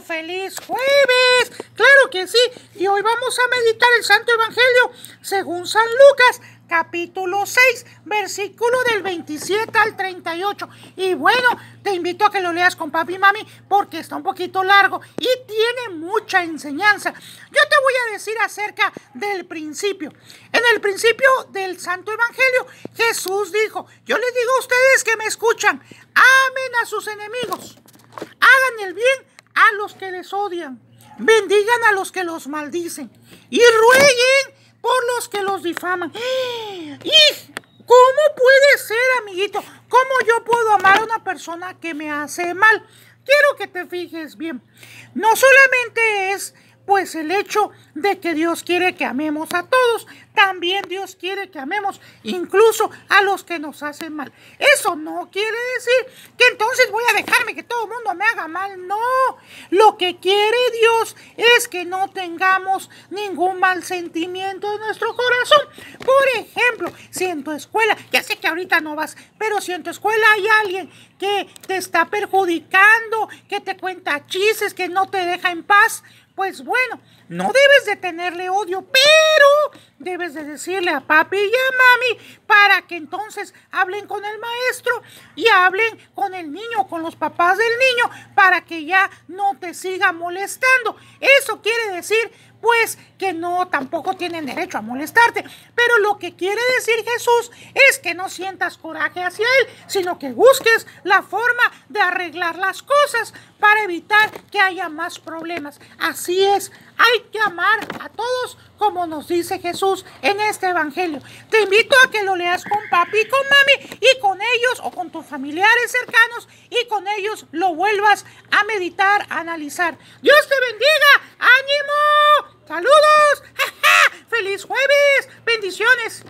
feliz jueves. Claro que sí. Y hoy vamos a meditar el Santo Evangelio según San Lucas, capítulo 6, versículo del 27 al 38. Y bueno, te invito a que lo leas con papi y mami porque está un poquito largo y tiene mucha enseñanza. Yo te voy a decir acerca del principio. En el principio del Santo Evangelio, Jesús dijo, yo les digo a ustedes que me escuchan, amen a sus enemigos, hagan el bien a los que les odian, bendigan a los que los maldicen y rueguen por los que los difaman. ¡Eh! ¡Y cómo puede ser, amiguito? ¿Cómo yo puedo amar a una persona que me hace mal? Quiero que te fijes bien. No solamente es pues el hecho de que Dios quiere que amemos a todos, también Dios quiere que amemos incluso a los que nos hacen mal. Eso no quiere decir que entonces voy a dejarme que todo el mundo me haga mal, no. Lo que quiere Dios es que no tengamos ningún mal sentimiento en nuestro corazón. Por ejemplo, si en tu escuela, ya sé que ahorita no vas, pero si en tu escuela hay alguien que te está perjudicando, que te cuenta chistes, que no te deja en paz, pues bueno, no debes de tenerle odio, pero debes de decirle a papi y a mami para que entonces hablen con el maestro y hablen con el niño, con los papás del niño, para que ya no te siga molestando. Eso quiere decir pues que no, tampoco tienen derecho a molestarte. Pero lo que quiere decir Jesús es que no sientas coraje hacia Él, sino que busques la forma de arreglar las cosas para evitar que haya más problemas. Así es, hay que amar a todos como nos dice Jesús en este Evangelio. Te invito a que lo leas con papi y con mami y con ellos o con tus familiares cercanos y con ellos lo vuelvas a meditar, a analizar. Dios te bendiga, ánimo, saludos, feliz jueves, bendiciones.